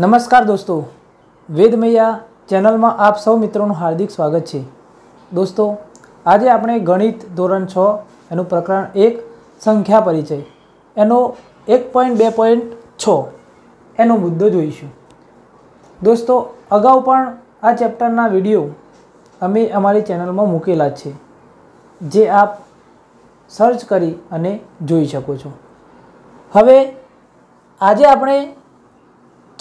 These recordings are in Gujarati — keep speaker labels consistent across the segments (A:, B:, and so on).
A: નમસ્કાર દોસ્તો વેદમૈયા ચેનલમાં આપ સૌ મિત્રોનું હાર્દિક સ્વાગત છે દોસ્તો આજે આપણે ગણિત ધોરણ છ એનું પ્રકરણ એક સંખ્યા પરિચય એનો એક પોઈન્ટ બે પોઈન્ટ છ એનો મુદ્દો જોઈશું દોસ્તો અગાઉ પણ આ ચેપ્ટરના વિડીયો અમે અમારી ચેનલમાં મૂકેલા છે જે આપ સર્ચ કરી અને જોઈ શકો છો હવે આજે આપણે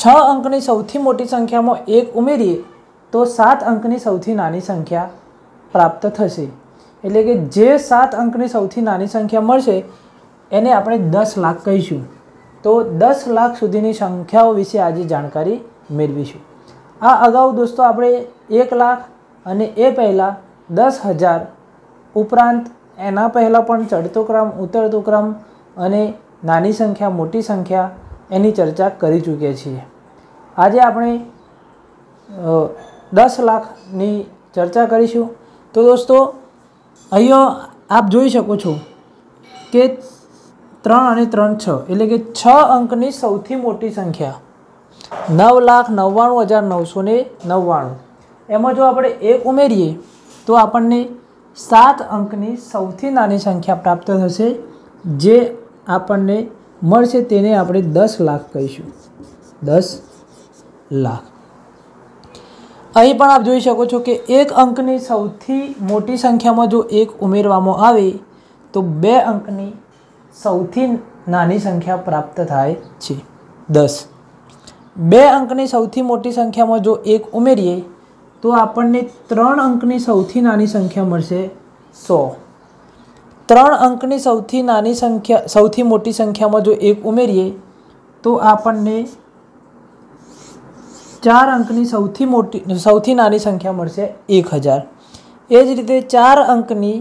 A: છ અંકની સૌથી મોટી સંખ્યામાં એક ઉમેરીએ તો સાત અંકની સૌથી નાની સંખ્યા પ્રાપ્ત થશે એટલે કે જે સાત અંકની સૌથી નાની સંખ્યા મળશે એને આપણે દસ લાખ કહીશું તો દસ લાખ સુધીની સંખ્યાઓ વિશે આજે જાણકારી મેળવીશું આ અગાઉ દોસ્તો આપણે એક લાખ અને એ પહેલાં દસ હજાર ઉપરાંત એના પહેલાં પણ ચડતો ક્રમ ઉતરતો ક્રમ અને નાની સંખ્યા મોટી સંખ્યા એની ચર્ચા કરી ચૂક્યા છીએ આજે આપણે દસ લાખની ચર્ચા કરીશું તો દોસ્તો અહીંયા આપ જોઈ શકો છો કે ત્રણ અને ત્રણ છ એટલે કે છ અંકની સૌથી મોટી સંખ્યા નવ લાખ નવ્વાણું હજાર નવસો નવ્વાણું એમાં જો આપણે એક ઉમેરીએ તો આપણને સાત અંકની સૌથી નાની સંખ્યા પ્રાપ્ત થશે જે આપણને મળશે તેને આપણે દસ લાખ કહીશું દસ લાખ અહીં પણ આપ જોઈ શકો છો કે એક અંકની સૌથી મોટી સંખ્યામાં જો એક ઉમેરવામાં આવે તો બે અંકની સૌથી નાની સંખ્યા પ્રાપ્ત થાય છે દસ બે અંકની સૌથી મોટી સંખ્યામાં જો એક ઉમેરીએ તો આપણને ત્રણ અંકની સૌથી નાની સંખ્યા મળશે સો ત્રણ અંકની સૌથી નાની સંખ્યા સૌથી મોટી સંખ્યામાં જો એક ઉમેરીએ તો આપણને ચાર અંકની સૌથી મોટી સૌથી નાની સંખ્યા મળશે એક હજાર એ જ રીતે ચાર અંકની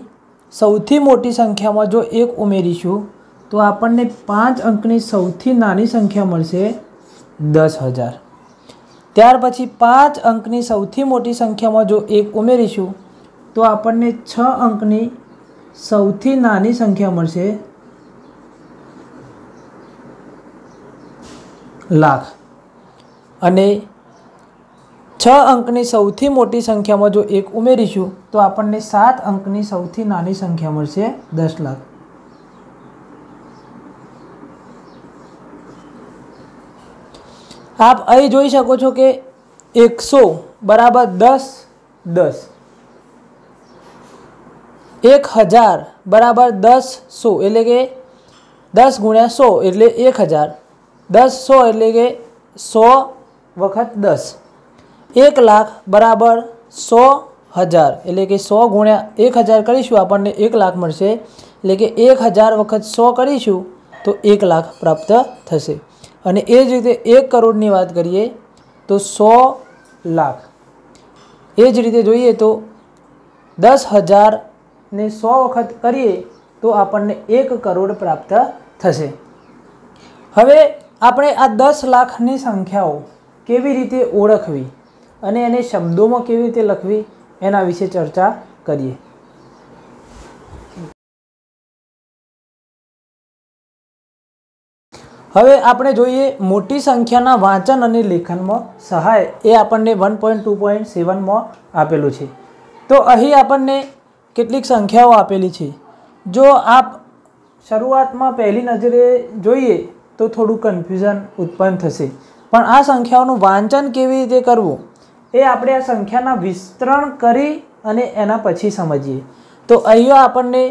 A: સૌથી મોટી સંખ્યામાં જો એક ઉમેરીશું તો આપણને પાંચ અંકની સૌથી નાની સંખ્યા મળશે દસ હજાર ત્યાર પછી પાંચ અંકની સૌથી મોટી સંખ્યામાં જો એક ઉમેરીશું તો આપણને છ અંકની સૌથી નાની સંખ્યા મળશે લાખ અને છ અંકની સૌથી મોટી સંખ્યામાં જો એક ઉમેરીશું તો આપણને સાત અંકની સૌથી નાની સંખ્યા મળશે દસ લાખ આપ અહીં જોઈ શકો છો કે એકસો બરાબર દસ દસ એક હજાર બરાબર દસ સો એટલે કે દસ ગુણ્યા સો એટલે એક હજાર દસ સો એટલે કે સો વખત દસ એક લાખ બરાબર સો હજાર એટલે કે સો ગુણ્યા એક હજાર કરીશું આપણને એક લાખ મળશે એટલે કે એક હજાર વખત સો કરીશું તો એક લાખ પ્રાપ્ત થશે અને એ જ રીતે એક કરોડની વાત કરીએ તો સો લાખ એ જ રીતે જોઈએ તો દસ હજારને સો વખત કરીએ તો આપણને એક કરોડ પ્રાપ્ત થશે હવે આપણે આ દસ લાખની સંખ્યાઓ કેવી રીતે ઓળખવી અને એને શબ્દોમાં કેવી રીતે લખવી એના વિશે ચર્ચા કરીએ હવે આપણે જોઈએ મોટી સંખ્યાના વાંચન અને લેખનમાં સહાય એ આપણને વન પોઈન્ટ ટુ પોઈન્ટ સેવનમાં આપેલું છે તો અહીં આપણને કેટલીક સંખ્યાઓ આપેલી છે જો આપ શરૂઆતમાં પહેલી નજરે જોઈએ તો થોડું કન્ફ્યુઝન ઉત્પન્ન થશે પણ આ સંખ્યાઓનું વાંચન કેવી રીતે કરવું એ આપણે આ સંખ્યાના વિસ્તરણ કરી અને એના પછી સમજીએ તો અહીંયા આપણને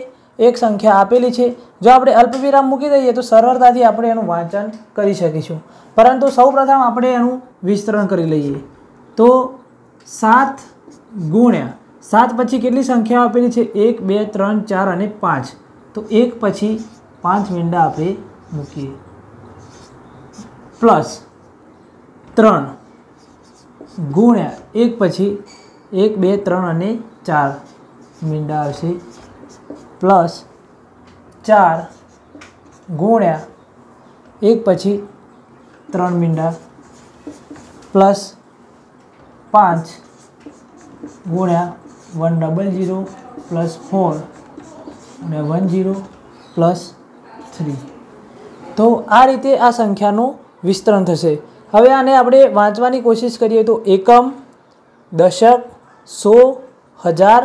A: એક સંખ્યા આપેલી છે જો આપણે અલ્પવિરામ મૂકી દઈએ તો સરળતાથી આપણે એનું વાંચન કરી શકીશું પરંતુ સૌપ્રથમ આપણે એનું વિસ્તરણ કરી લઈએ તો સાત ગુણ્યા સાત પછી કેટલી સંખ્યાઓ આપેલી છે એક બે ત્રણ ચાર અને પાંચ તો એક પછી પાંચ મીંડા આપણે મૂકીએ પ્લસ ત્રણ ગુણ્યા એક પછી એક બે ત્રણ અને ચાર મીંડા આવશે પ્લસ ચાર ગુણ્યા એક પછી ત્રણ મીંડા પ્લસ પાંચ ગુણ્યા one double zero plus four અને વન ઝીરો પ્લસ થ્રી તો આ રીતે આ સંખ્યાનું વિસ્તરણ થશે હવે આને આપણે વાંચવાની કોશિશ કરીએ તો એકમ દશક સો હજાર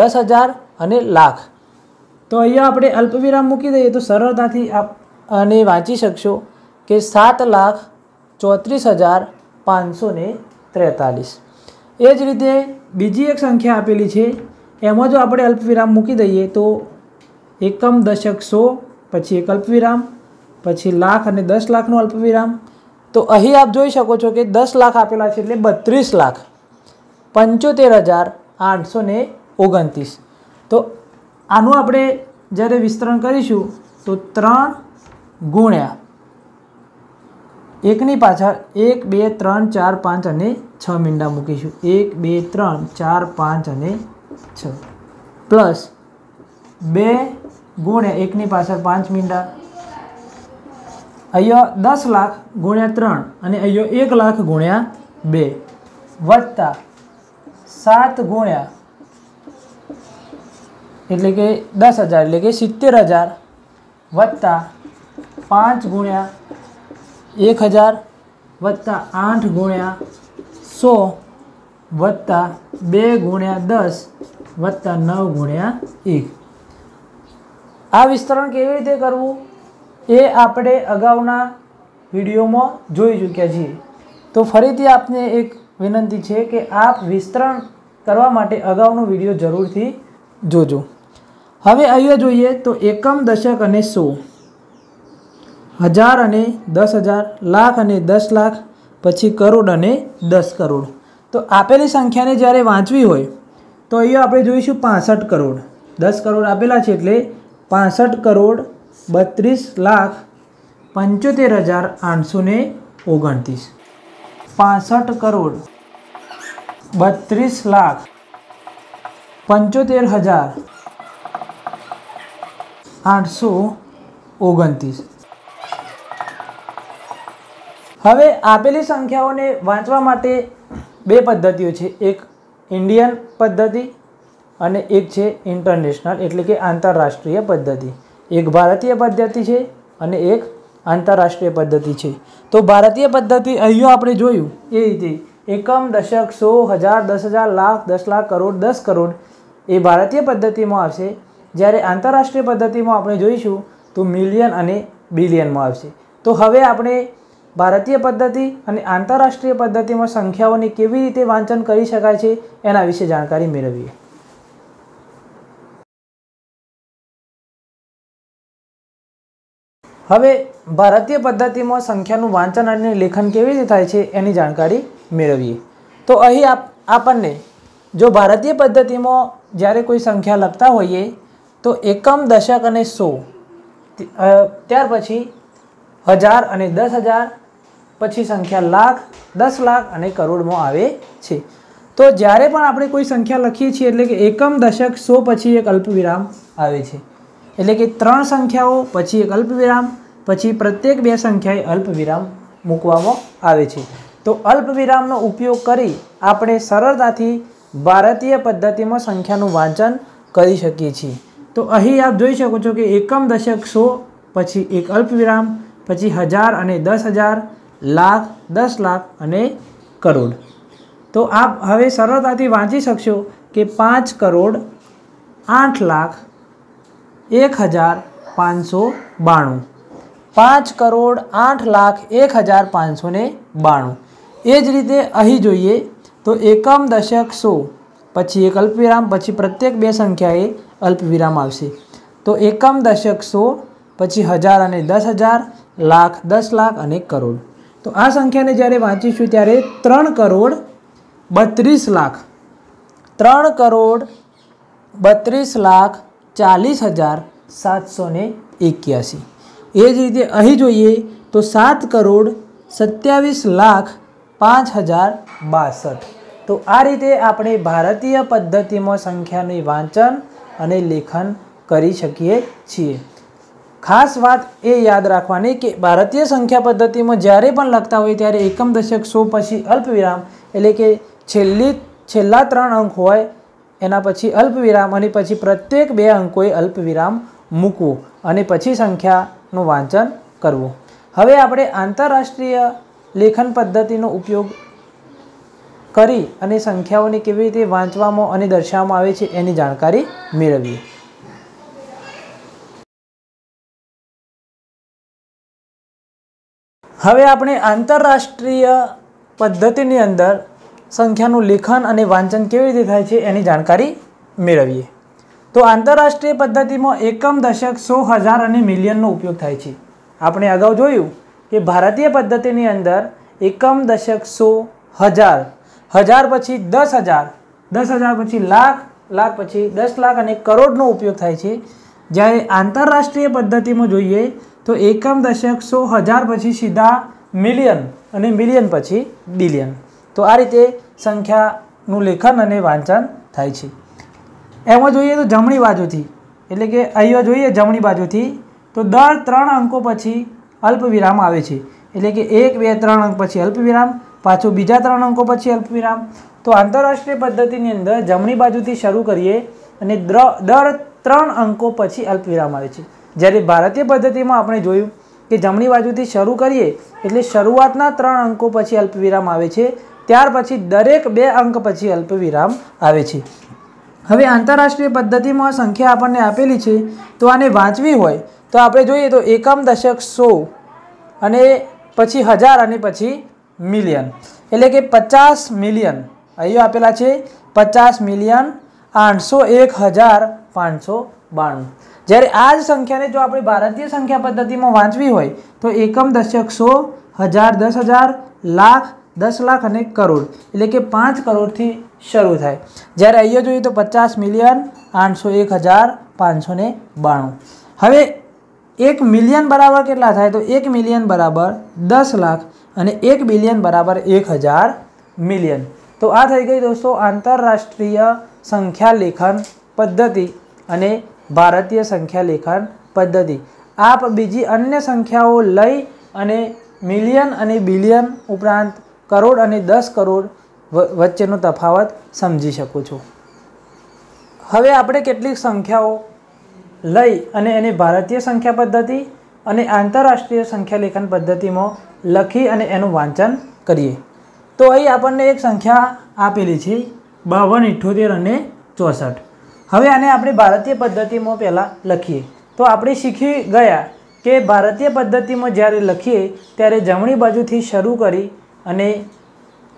A: દસ હજાર અને લાખ તો અહીંયા આપણે અલ્પવિરામ મૂકી દઈએ તો સરળતાથી આપ અને વાંચી શકશો કે સાત લાખ ચોત્રીસ હજાર પાંચસો ત્રેતાલીસ એ જ રીતે બીજી એક સંખ્યા આપેલી છે એમાં જો આપણે અલ્પવિરામ મૂકી દઈએ તો એકમ દશક સો પછી એક અલ્પવિરામ પછી લાખ અને દસ લાખનો અલ્પવિરામ તો અહીં આપ જોઈ શકો છો કે દસ લાખ આપેલા છે એટલે બત્રીસ લાખ પંચોતેર હજાર આઠસો ને ઓગણત્રીસ તો આનું આપણે જ્યારે વિસ્તરણ કરીશું તો ત્રણ ગુણ્યા એકની પાછળ એક બે ત્રણ ચાર પાંચ અને છ મીંડા મૂકીશું એક બે ત્રણ ચાર પાંચ અને છ પ્લસ બે ગુણ્યા એકની પાછળ પાંચ મીંડા અહીંયા દસ લાખ ગુણ્યા ત્રણ અને અહીંયો એક લાખ ગુણ્યા બે વત્તા સાત ગુણ્યા એટલે કે દસ હજાર એટલે કે સિત્તેર હજાર વત્તા પાંચ ગુણ્યા એક હજાર વત્તા આઠ ગુણ્યા સો વત્તા બે ગુણ્યા દસ વત્તા નવ ગુણ્યા એક આ વિસ્તરણ કેવી રીતે કરવું એ આપણે અગાઉના વિડીયોમાં જોઈ ચૂક્યા છીએ તો ફરીથી આપને એક વિનંતી છે કે આપ વિસ્તરણ કરવા માટે અગાઉનો વિડીયો જરૂરથી જોજો હવે અહીંયા જોઈએ તો એકમ દશક અને સો હજાર અને દસ હજાર લાખ અને દસ લાખ પછી કરોડ અને દસ કરોડ તો આપેલી સંખ્યાને જ્યારે વાંચવી હોય તો અહીંયા આપણે જોઈશું પાસઠ કરોડ દસ કરોડ આપેલા છે એટલે પાસઠ કરોડ બત્રીસ લાખ પંચોતેર હજાર આઠસો ને ઓગણત્રીસ પાસઠ કરોડ બત્રીસ લાખ પંચોતેર હજાર આઠસો ઓગણત્રીસ હવે આપેલી સંખ્યાઓને વાંચવા માટે બે પદ્ધતિઓ છે એક ઇન્ડિયન પદ્ધતિ અને એક છે ઇન્ટરનેશનલ એટલે કે આંતરરાષ્ટ્રીય પદ્ધતિ એક ભારતીય પદ્ધતિ છે અને એક આંતરરાષ્ટ્રીય પદ્ધતિ છે તો ભારતીય પદ્ધતિ અહીંયા આપણે જોયું એ રીતે એકમ દશક સો હજાર દસ હજાર લાખ દસ લાખ કરોડ દસ કરોડ એ ભારતીય પદ્ધતિમાં આવશે જ્યારે આંતરરાષ્ટ્રીય પદ્ધતિમાં આપણે જોઈશું તો મિલિયન અને બિલિયનમાં આવશે તો હવે આપણે ભારતીય પદ્ધતિ અને આંતરરાષ્ટ્રીય પદ્ધતિમાં સંખ્યાઓને કેવી રીતે વાંચન કરી શકાય છે એના વિશે જાણકારી મેળવીએ હવે ભારતીય પદ્ધતિમાં સંખ્યાનું વાંચન અને લેખન કેવી રીતે થાય છે એની જાણકારી મેળવીએ તો અહીં આપ આપણને જો ભારતીય પદ્ધતિમાં જ્યારે કોઈ સંખ્યા લખતા હોઈએ તો એકમ દશક અને સો ત્યાર પછી હજાર અને દસ હજાર પછી સંખ્યા લાખ દસ લાખ અને કરોડમાં આવે છે તો જ્યારે પણ આપણે કોઈ સંખ્યા લખીએ છીએ એટલે કે એકમ દશક સો પછી એક અલ્પવિરામ આવે છે એટલે કે ત્રણ સંખ્યાઓ પછી એક અલ્પવિરામ પછી પ્રત્યેક બે સંખ્યાએ અલ્પવિરામ મૂકવામાં આવે છે તો અલ્પવિરામનો ઉપયોગ કરી આપણે સરળતાથી ભારતીય પદ્ધતિમાં સંખ્યાનું વાંચન કરી શકીએ છીએ તો અહીં આપ જોઈ શકો છો કે એકમ દશક સો પછી એક અલ્પવિરામ પછી હજાર અને દસ હજાર લાખ દસ લાખ અને કરોડ તો આપ હવે સરળતાથી વાંચી શકશો કે પાંચ કરોડ આઠ લાખ એક હજાર પાંચસો બાણું પાંચ કરોડ આઠ લાખ એક હજાર પાંચસો બાણું એ જ રીતે અહીં જોઈએ તો એકમ દશક સો પછી એક અલ્પવિરામ પછી પ્રત્યેક બે સંખ્યાએ અલ્પવિરામ આવશે તો એકમ દશક સો પછી હજાર અને દસ હજાર લાખ દસ લાખ અને કરોડ તો આ સંખ્યાને જ્યારે વાંચીશું ત્યારે ત્રણ કરોડ બત્રીસ લાખ ત્રણ કરોડ બત્રીસ લાખ ચાલીસ હજાર સાતસો ને એક્યાસી એ જ રીતે અહીં જોઈએ તો સાત કરોડ સત્યાવીસ લાખ પાંચ હજાર બાસઠ તો આ રીતે આપણે ભારતીય પદ્ધતિમાં સંખ્યાનું વાંચન અને લેખન કરી શકીએ છીએ ખાસ વાત એ યાદ રાખવાની કે ભારતીય સંખ્યા પદ્ધતિમાં જ્યારે પણ લખતા હોય ત્યારે એકમ દશક સો પછી અલ્પવિરામ એટલે કે છેલ્લી છેલ્લા ત્રણ અંક હોય એના પછી અલ્પવિરામ અને પછી પ્રત્યેક બે અંકોએ અલ્પવિરામ મૂકવું અને પછી સંખ્યાનું વાંચન કરવું હવે આપણે આંતરરાષ્ટ્રીય લેખન પદ્ધતિનો ઉપયોગ કરી અને સંખ્યાઓને કેવી રીતે વાંચવામાં અને દર્શાવવામાં આવે છે એની જાણકારી મેળવીએ હવે આપણે આંતરરાષ્ટ્રીય પદ્ધતિની અંદર સંખ્યાનું લેખન અને વાંચન કેવી રીતે થાય છે એની જાણકારી મેળવીએ તો આંતરરાષ્ટ્રીય પદ્ધતિમાં એકમ દશક સો હજાર અને મિલિયનનો ઉપયોગ થાય છે આપણે અગાઉ જોયું કે ભારતીય પદ્ધતિની અંદર એકમ દશક સો હજાર હજાર પછી દસ હજાર દસ હજાર પછી લાખ લાખ પછી દસ લાખ અને કરોડનો ઉપયોગ થાય છે જ્યારે આંતરરાષ્ટ્રીય પદ્ધતિમાં જોઈએ તો એકમ દશક સો હજાર પછી સીધા મિલિયન અને મિલિયન પછી બિલિયન તો આ રીતે સંખ્યાનું લેખન અને વાંચન થાય છે એમાં જોઈએ તો જમણી બાજુથી એટલે કે અહીંયા જોઈએ જમણી બાજુથી તો દર ત્રણ અંકો પછી અલ્પવિરામ આવે છે એટલે કે એક બે ત્રણ અંક પછી અલ્પવિરામ પાછો બીજા ત્રણ અંકો પછી અલ્પવિરામ તો આંતરરાષ્ટ્રીય પદ્ધતિની અંદર જમણી બાજુથી શરૂ કરીએ અને દર ત્રણ અંકો પછી અલ્પવિરામ આવે છે જ્યારે ભારતીય પદ્ધતિમાં આપણે જોયું કે જમણી બાજુથી શરૂ કરીએ એટલે શરૂઆતના ત્રણ અંકો પછી અલ્પવિરામ આવે છે ત્યાર પછી દરેક બે અંક પછી અલ્પવિરામ આવે છે હવે આંતરરાષ્ટ્રીય પદ્ધતિમાં સંખ્યા આપણને આપેલી છે તો આને વાંચવી હોય તો આપણે જોઈએ તો એકમ દશક સો અને પછી હજાર અને પછી મિલિયન એટલે કે પચાસ મિલિયન અહીં આપેલા છે પચાસ મિલિયન આઠસો એક હજાર પાંચસો બાણું જ્યારે આ જ સંખ્યાને જો આપણે ભારતીય સંખ્યા પદ્ધતિમાં વાંચવી હોય તો એકમ દશક સો હજાર દસ હજાર લાખ દસ લાખ અને કરોડ એટલે કે પાંચ કરોડથી શરૂ થાય જ્યારે અહીંયા જોઈએ તો પચાસ મિલિયન આઠસો એક હજાર પાંચસો બાણું હવે એક મિલિયન બરાબર કેટલા થાય તો એક મિલિયન બરાબર દસ લાખ અને એક બિલિયન બરાબર એક હજાર મિલિયન તો આ થઈ ગઈ દોસ્તો આંતરરાષ્ટ્રીય સંખ્યા લેખન પદ્ધતિ અને ભારતીય સંખ્યા લેખન પદ્ધતિ આપ બીજી અન્ય સંખ્યાઓ લઈ અને મિલિયન અને બિલિયન ઉપરાંત કરોડ અને દસ કરોડ વચ્ચેનો તફાવત સમજી શકું છું હવે આપણે કેટલીક સંખ્યાઓ લઈ અને એને ભારતીય સંખ્યા પદ્ધતિ અને આંતરરાષ્ટ્રીય સંખ્યા લેખન પદ્ધતિમાં લખી અને એનું વાંચન કરીએ તો અહીં આપણને એક સંખ્યા આપેલી છે બાવન ઇઠ્યોતેર અને ચોસઠ હવે આને આપણે ભારતીય પદ્ધતિમાં પહેલાં લખીએ તો આપણે શીખી ગયા કે ભારતીય પદ્ધતિમાં જ્યારે લખીએ ત્યારે જમણી બાજુથી શરૂ કરી અને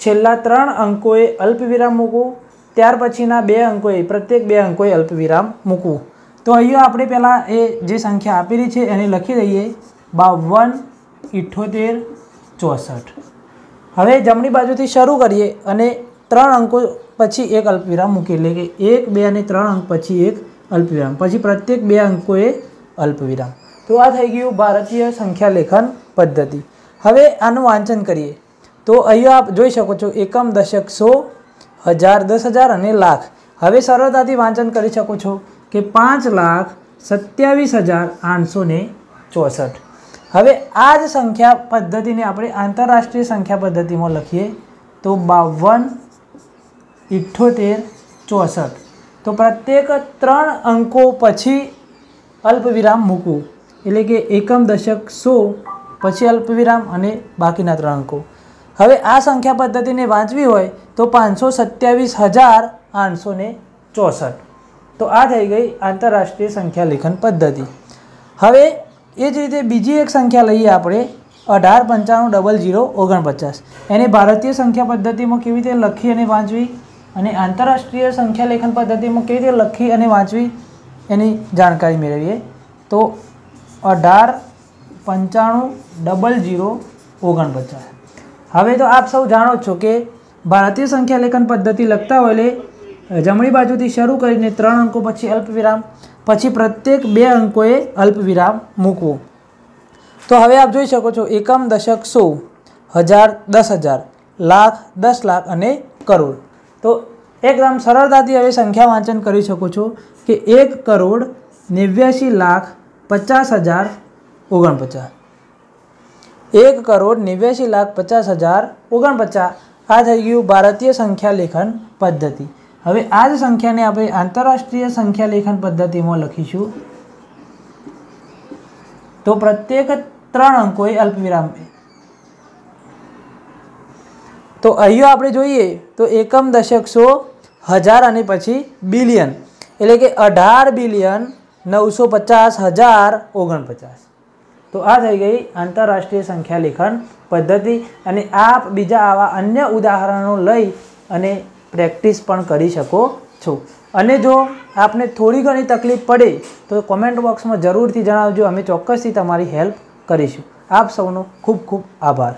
A: છેલ્લા ત્રણ અંકોએ અલ્પવિરામ મૂકવું ત્યાર પછીના બે અંકોએ પ્રત્યેક બે અંકોએ અલ્પવિરામ મૂકવું તો અહીંયા આપણે પહેલાં એ જે સંખ્યા આપેલી છે એને લખી દઈએ બાવન ઇઠ્ઠોતેર ચોસઠ હવે જમણી બાજુથી શરૂ કરીએ અને ત્રણ અંકો પછી એક અલ્પવિરામ મૂકીએ એટલે કે એક બે અને ત્રણ અંક પછી એક અલ્પવિરામ પછી પ્રત્યેક બે અંકોએ અલ્પવિરામ તો આ થઈ ગયું ભારતીય સંખ્યા લેખન પદ્ધતિ હવે આનું વાંચન કરીએ તો અહીંયા આપ જોઈ શકો છો એકમ દશક સો હજાર દસ હજાર અને લાખ હવે સરળતાથી વાંચન કરી શકો છો કે પાંચ લાખ સત્યાવીસ હજાર આઠસો ને ચોસઠ હવે આ જ સંખ્યા પદ્ધતિને આપણે આંતરરાષ્ટ્રીય સંખ્યા પદ્ધતિમાં લખીએ તો બાવન ઇઠ્ઠોતેર ચોસઠ તો પ્રત્યેક ત્રણ અંકો પછી અલ્પવિરામ મૂકવું એટલે કે એકમ દશક સો પછી અલ્પવિરામ અને બાકીના ત્રણ અંકો હવે આ સંખ્યા પદ્ધતિને વાંચવી હોય તો પાંચસો સત્યાવીસ હજાર આઠસો ચોસઠ તો આ થઈ ગઈ આંતરરાષ્ટ્રીય સંખ્યા લેખન પદ્ધતિ હવે એ જ રીતે બીજી એક સંખ્યા લઈએ આપણે અઢાર પંચાણું ડબલ જીરો ઓગણપચાસ એને ભારતીય સંખ્યા પદ્ધતિમાં કેવી રીતે લખી અને વાંચવી અને આંતરરાષ્ટ્રીય સંખ્યા લેખન પદ્ધતિમાં કેવી રીતે લખી અને વાંચવી એની જાણકારી મેળવીએ તો અઢાર પંચાણું ડબલ જીરો ઓગણપચાસ હવે તો આપ સૌ જાણો છો કે ભારતીય સંખ્યા લેખન પદ્ધતિ લખતા હોય જમણી બાજુથી શરૂ કરીને ત્રણ અંકો પછી અલ્પવિરામ પછી પ્રત્યેક બે અંકોએ અલ્પવિરામ મૂકવો તો હવે આપ જોઈ શકો છો એકમ દશક સો હજાર દસ હજાર લાખ દસ લાખ અને કરોડ તો એકદમ સરળતાથી હવે સંખ્યા વાંચન કરી શકો છો કે એક કરોડ નેવ્યાસી લાખ પચાસ હજાર ઓગણપચાસ એક કરોડ નેવ્યાસી લાખ પચાસ હજાર ઓગણપચાસ આ થઈ ગયું ભારતીય સંખ્યાલેખન પદ્ધતિ હવે આ જ સંખ્યાને આપણે આંતરરાષ્ટ્રીય સંખ્યાલેખન પદ્ધતિમાં લખીશું તો પ્રત્યેક ત્રણ અંકોએ અલ્પવિરામ તો અહીંયા આપણે જોઈએ તો એકમ દશક સો હજાર અને પછી બિલિયન એટલે કે અઢાર બિલિયન નવસો પચાસ હજાર ઓગણપચાસ તો આ થઈ ગઈ આંતરરાષ્ટ્રીય સંખ્યા લેખન પદ્ધતિ અને આપ બીજા આવા અન્ય ઉદાહરણો લઈ અને પ્રેક્ટિસ પણ કરી શકો છો અને જો આપને થોડી ઘણી તકલીફ પડે તો કોમેન્ટ બોક્સમાં જરૂરથી જણાવજો અમે ચોક્કસથી તમારી હેલ્પ કરીશું આપ સૌનો ખૂબ ખૂબ આભાર